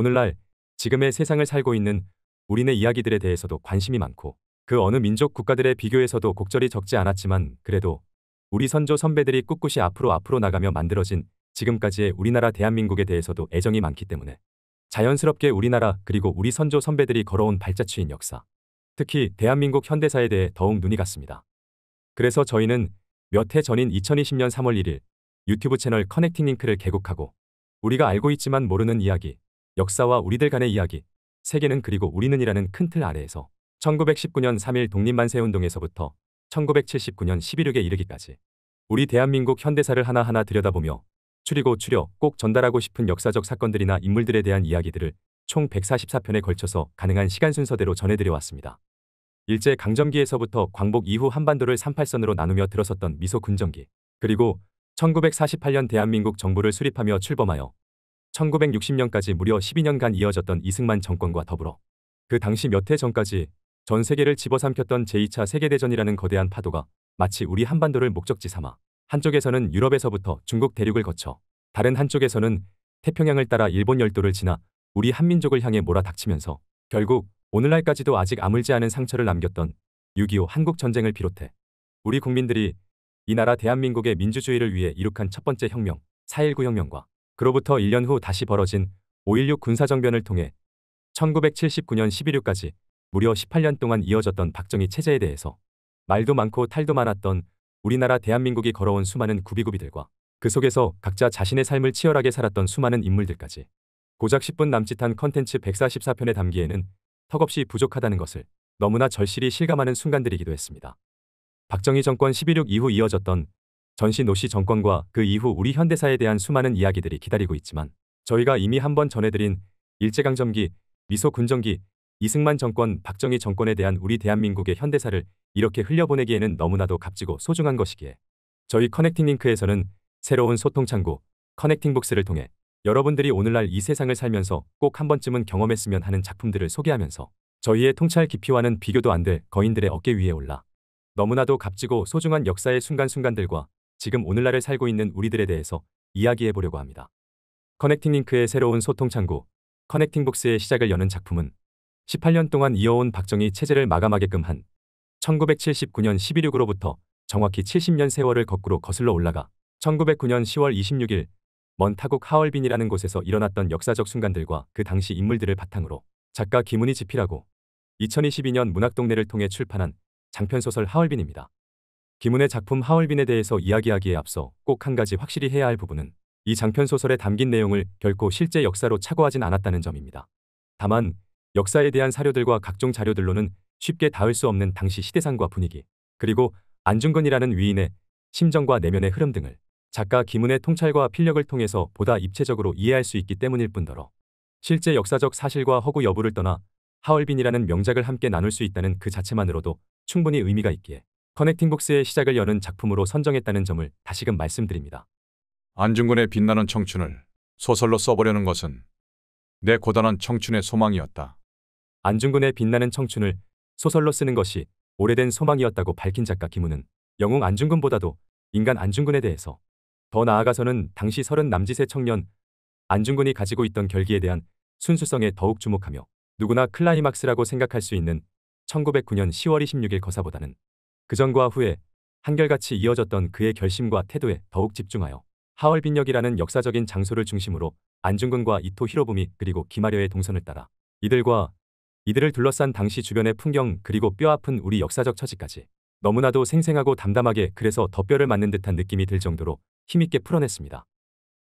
오늘날 지금의 세상을 살고 있는 우리네 이야기들에 대해서도 관심이 많고 그 어느 민족 국가들의 비교에서도 곡절이 적지 않았지만 그래도 우리 선조 선배들이 꿋꿋이 앞으로 앞으로 나가며 만들어진 지금까지의 우리나라 대한민국에 대해서도 애정이 많기 때문에 자연스럽게 우리나라 그리고 우리 선조 선배들이 걸어온 발자취인 역사 특히 대한민국 현대사에 대해 더욱 눈이 갔습니다. 그래서 저희는 몇 해 전인 2020년 3월 1일 유튜브 채널 커넥팅 링크를 개국하고 우리가 알고 있지만 모르는 이야기 역사와 우리들 간의 이야기, 세계는 그리고 우리는이라는 큰 틀 아래에서 1919년 3일 독립만세운동에서부터 1979년 11.6에 이르기까지 우리 대한민국 현대사를 하나하나 들여다보며 추리고 추려 꼭 전달하고 싶은 역사적 사건들이나 인물들에 대한 이야기들을 총 144편에 걸쳐서 가능한 시간 순서대로 전해드려왔습니다. 일제 강점기에서부터 광복 이후 한반도를 38선으로 나누며 들어섰던 미소 군정기, 그리고 1948년 대한민국 정부를 수립하며 출범하여 1960년까지 무려 12년간 이어졌던 이승만 정권과 더불어 그 당시 몇 해 전까지 전 세계를 집어삼켰던 제2차 세계대전이라는 거대한 파도가 마치 우리 한반도를 목적지 삼아 한쪽에서는 유럽에서부터 중국 대륙을 거쳐 다른 한쪽에서는 태평양을 따라 일본 열도를 지나 우리 한민족을 향해 몰아닥치면서 결국 오늘날까지도 아직 아물지 않은 상처를 남겼던 6.25 한국전쟁을 비롯해 우리 국민들이 이 나라 대한민국의 민주주의를 위해 이룩한 첫 번째 혁명, 4.19 혁명과 그로부터 1년 후 다시 벌어진 5.16 군사정변을 통해 1979년 11.6까지 무려 18년 동안 이어졌던 박정희 체제에 대해서 말도 많고 탈도 많았던 우리나라 대한민국이 걸어온 수많은 구비구비들과 그 속에서 각자 자신의 삶을 치열하게 살았던 수많은 인물들까지 고작 10분 남짓한 컨텐츠 144편에 담기에는 턱없이 부족하다는 것을 너무나 절실히 실감하는 순간들이기도 했습니다. 박정희 정권 11.6 이후 이어졌던 전시 노시 정권과 그 이후 우리 현대사에 대한 수많은 이야기들이 기다리고 있지만 저희가 이미 한 번 전해드린 일제강점기, 미소군정기, 이승만 정권, 박정희 정권에 대한 우리 대한민국의 현대사를 이렇게 흘려보내기에는 너무나도 값지고 소중한 것이기에 저희 커넥팅 링크에서는 새로운 소통 창구 커넥팅 북스를 통해 여러분들이 오늘날 이 세상을 살면서 꼭 한 번쯤은 경험했으면 하는 작품들을 소개하면서 저희의 통찰 깊이와는 비교도 안 될 거인들의 어깨 위에 올라 너무나도 값지고 소중한 역사의 순간순간들과 지금 오늘날을 살고 있는 우리들에 대해서 이야기해 보려고 합니다. 커넥팅 링크의 새로운 소통 창구, 커넥팅 복스의 시작을 여는 작품은 18년 동안 이어온 박정희 체제를 마감하게끔 한 1979년 116으로부터 정확히 70년 세월을 거꾸로 거슬러 올라가 1909년 10월 26일 먼 타국 하얼빈이라는 곳에서 일어났던 역사적 순간들과 그 당시 인물들을 바탕으로 작가 김훈이 집필하고 2022년 문학동네를 통해 출판한 장편소설 하얼빈입니다. 김훈의 작품 하얼빈에 대해서 이야기하기에 앞서 꼭 한 가지 확실히 해야 할 부분은 이 장편 소설에 담긴 내용을 결코 실제 역사로 착오하진 않았다는 점입니다. 다만 역사에 대한 사료들과 각종 자료들로는 쉽게 닿을 수 없는 당시 시대상과 분위기, 그리고 안중근이라는 위인의 심정과 내면의 흐름 등을 작가 김훈의 통찰과 필력을 통해서 보다 입체적으로 이해할 수 있기 때문일 뿐더러 실제 역사적 사실과 허구 여부를 떠나 하얼빈이라는 명작을 함께 나눌 수 있다는 그 자체만으로도 충분히 의미가 있기에 커넥팅북스의 시작을 여는 작품으로 선정했다는 점을 다시금 말씀드립니다. 안중근의 빛나는 청춘을 소설로 써보려는 것은 내 고단한 청춘의 소망이었다. 안중근의 빛나는 청춘을 소설로 쓰는 것이 오래된 소망이었다고 밝힌 작가 김우는 영웅 안중근보다도 인간 안중근에 대해서 더 나아가서는 당시 서른 남짓의 청년 안중근이 가지고 있던 결기에 대한 순수성에 더욱 주목하며 누구나 클라이막스라고 생각할 수 있는 1909년 10월 26일 거사보다는 그전과 후에 한결같이 이어졌던 그의 결심과 태도에 더욱 집중하여 하얼빈역이라는 역사적인 장소를 중심으로 안중근과 이토 히로부미 그리고 기마려의 동선을 따라 이들과 이들을 둘러싼 당시 주변의 풍경 그리고 뼈아픈 우리 역사적 처지까지 너무나도 생생하고 담담하게 그래서 덧뼈를 맞는 듯한 느낌이 들 정도로 힘있게 풀어냈습니다.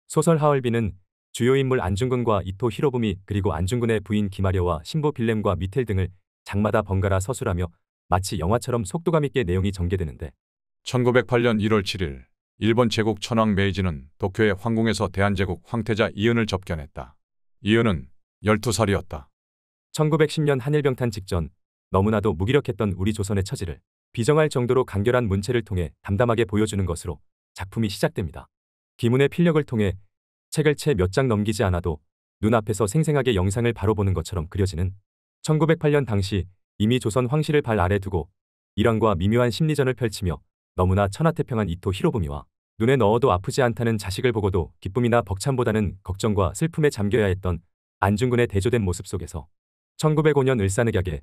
소설 하얼빈은 주요 인물 안중근과 이토 히로부미 그리고 안중근의 부인 기마려와 신부 빌렘과 미텔 등을 장마다 번갈아 서술하며 마치 영화처럼 속도감 있게 내용이 전개되는데 1908년 1월 7일 일본 제국 천황 메이지는 도쿄의 황궁에서 대한제국 황태자 이은을 접견했다. 이은은 12살이었다. 1910년 한일병탄 직전 너무나도 무기력했던 우리 조선의 처지를 비정할 정도로 간결한 문체를 통해 담담하게 보여주는 것으로 작품이 시작됩니다. 기문의 필력을 통해 책을 채 몇 장 넘기지 않아도 눈앞에서 생생하게 영상을 바로 보는 것처럼 그려지는 1908년 당시 이미 조선 황실을 발 아래 두고 이란과 미묘한 심리전을 펼치며 너무나 천하태평한 이토 히로부미와 눈에 넣어도 아프지 않다는 자식을 보고도 기쁨이나 벅참보다는 걱정과 슬픔에 잠겨야 했던 안중근의 대조된 모습 속에서 1905년 을사늑약에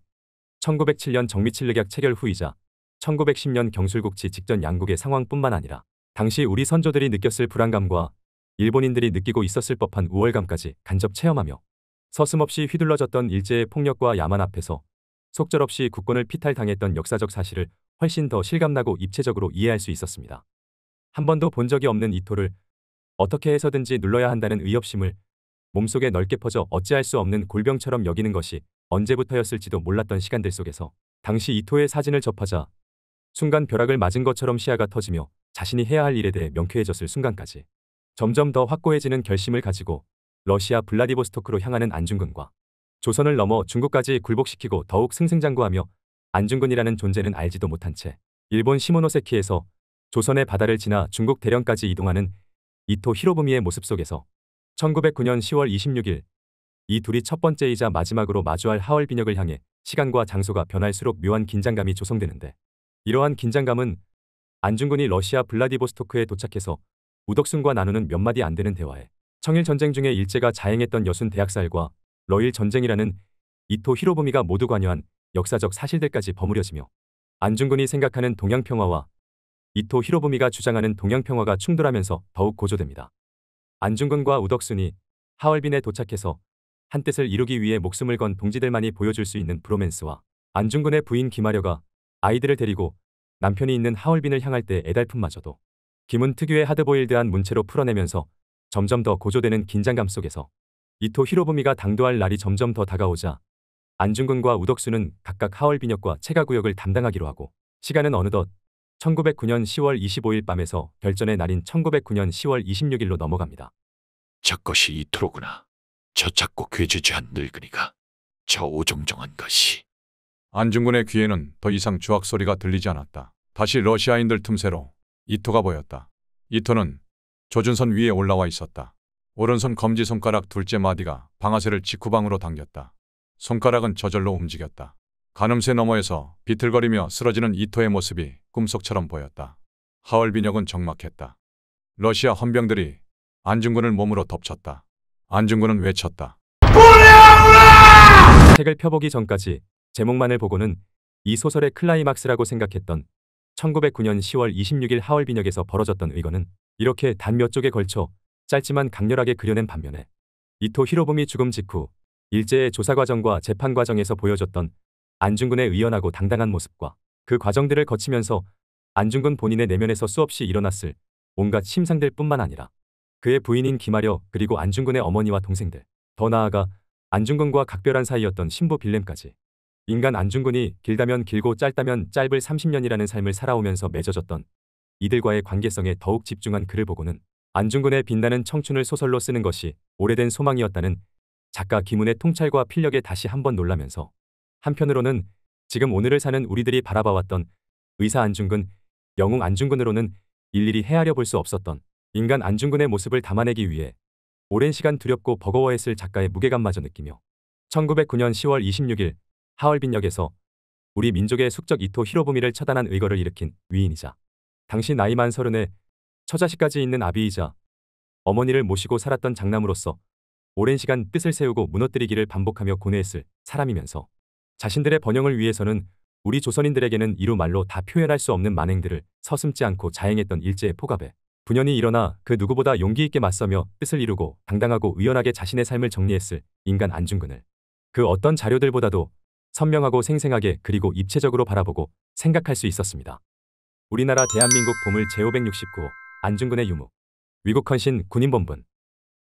1907년 정미칠늑약 체결 후이자 1910년 경술국치 직전 양국의 상황뿐만 아니라 당시 우리 선조들이 느꼈을 불안감과 일본인들이 느끼고 있었을 법한 우월감까지 간접 체험하며 서슴없이 휘둘러졌던 일제의 폭력과 야만 앞에서 속절없이 국권을 피탈당했던 역사적 사실을 훨씬 더 실감나고 입체적으로 이해할 수 있었습니다. 한 번도 본 적이 없는 이토를 어떻게 해서든지 눌러야 한다는 의협심을 몸속에 넓게 퍼져 어찌할 수 없는 골병처럼 여기는 것이 언제부터였을지도 몰랐던 시간들 속에서 당시 이토의 사진을 접하자 순간 벼락을 맞은 것처럼 시야가 터지며 자신이 해야 할 일에 대해 명쾌해졌을 순간까지 점점 더 확고해지는 결심을 가지고 러시아 블라디보스토크로 향하는 안중근과 조선을 넘어 중국까지 굴복시키고 더욱 승승장구하며 안중근이라는 존재는 알지도 못한 채 일본 시모노세키에서 조선의 바다를 지나 중국 대령까지 이동하는 이토 히로부미의 모습 속에서 1909년 10월 26일 이 둘이 첫 번째이자 마지막으로 마주할 하얼 빈역을 향해 시간과 장소가 변할수록 묘한 긴장감이 조성되는데 이러한 긴장감은 안중근이 러시아 블라디보스토크에 도착해서 우덕순과 나누는 몇 마디 안 되는 대화에 청일 전쟁 중에 일제가 자행했던 여순 대학살과 러일 전쟁이라는 이토 히로부미가 모두 관여한 역사적 사실들까지 버무려지며 안중근이 생각하는 동양평화와 이토 히로부미가 주장하는 동양평화가 충돌하면서 더욱 고조됩니다. 안중근과 우덕순이 하얼빈에 도착해서 한 뜻을 이루기 위해 목숨을 건 동지들만이 보여줄 수 있는 브로맨스와 안중근의 부인 김아려가 아이들을 데리고 남편이 있는 하얼빈을 향할 때애달픔마저도 김은 특유의 하드보일드한 문체로 풀어내면서 점점 더 고조되는 긴장감 속에서 이토 히로부미가 당도할 날이 점점 더 다가오자 안중근과 우덕수는 각각 하얼빈역과 체가구역을 담당하기로 하고 시간은 어느덧 1909년 10월 25일 밤에서 결전의 날인 1909년 10월 26일로 넘어갑니다. 작것이 이토로구나. 저 작고 괴죄죄한 늙은이가 저 오종정한 것이. 안중근의 귀에는 더 이상 주악 소리가 들리지 않았다. 다시 러시아인들 틈새로 이토가 보였다. 이토는 조준선 위에 올라와 있었다. 오른손 검지손가락 둘째 마디가 방아쇠를 직후방으로 당겼다. 손가락은 저절로 움직였다. 가늠쇠 너머에서 비틀거리며 쓰러지는 이토의 모습이 꿈속처럼 보였다. 하얼 빈역은 적막했다. 러시아 헌병들이 안중근을 몸으로 덮쳤다. 안중근은 외쳤다. 책을 펴보기 전까지 제목만을 보고는 이 소설의 클라이막스라고 생각했던 1909년 10월 26일 하얼빈역에서 벌어졌던 의거는 이렇게 단 몇 쪽에 걸쳐 짧지만 강렬하게 그려낸 반면에 이토 히로부미 죽음 직후 일제의 조사 과정과 재판 과정에서 보여줬던 안중근의 의연하고 당당한 모습과 그 과정들을 거치면서 안중근 본인의 내면에서 수없이 일어났을 온갖 심상들 뿐만 아니라 그의 부인인 김아려 그리고 안중근의 어머니와 동생들 더 나아가 안중근과 각별한 사이였던 신부 빌렘까지 인간 안중근이 길다면 길고 짧다면 짧을 30년이라는 삶을 살아오면서 맺어졌던 이들과의 관계성에 더욱 집중한 글을 보고는 안중근의 빛나는 청춘을 소설로 쓰는 것이 오래된 소망이었다는 작가 김훈의 통찰과 필력에 다시 한번 놀라면서 한편으로는 지금 오늘을 사는 우리들이 바라봐왔던 의사 안중근, 영웅 안중근으로는 일일이 헤아려 볼 수 없었던 인간 안중근의 모습을 담아내기 위해 오랜 시간 두렵고 버거워했을 작가의 무게감마저 느끼며 1909년 10월 26일 하얼빈역에서 우리 민족의 숙적 이토 히로부미를 처단한 의거를 일으킨 위인이자 당시 나이만 서른에 처자식까지 있는 아비이자 어머니를 모시고 살았던 장남으로서 오랜 시간 뜻을 세우고 무너뜨리기를 반복하며 고뇌했을 사람이면서 자신들의 번영을 위해서는 우리 조선인들에게는 이루 말로 다 표현할 수 없는 만행들을 서슴지 않고 자행했던 일제의 포갑에 분연히 일어나 그 누구보다 용기 있게 맞서며 뜻을 이루고 당당하고 의연하게 자신의 삶을 정리했을 인간 안중근을 그 어떤 자료들보다도 선명하고 생생하게 그리고 입체적으로 바라보고 생각할 수 있었습니다. 우리나라 대한민국 보물 제569호 안중근의 유무, 위국헌신 군인본분,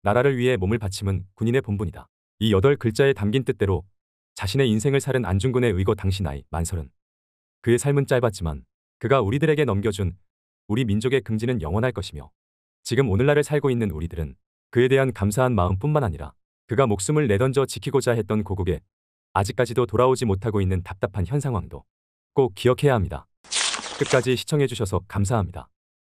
나라를 위해 몸을 바침은 군인의 본분이다. 이 여덟 글자에 담긴 뜻대로 자신의 인생을 살은 안중근의 의거 당시 나이 만 서른. 그의 삶은 짧았지만 그가 우리들에게 넘겨준 우리 민족의 긍지는 영원할 것이며 지금 오늘날을 살고 있는 우리들은 그에 대한 감사한 마음뿐만 아니라 그가 목숨을 내던져 지키고자 했던 고국에 아직까지도 돌아오지 못하고 있는 답답한 현 상황도 꼭 기억해야 합니다. 끝까지 시청해주셔서 감사합니다.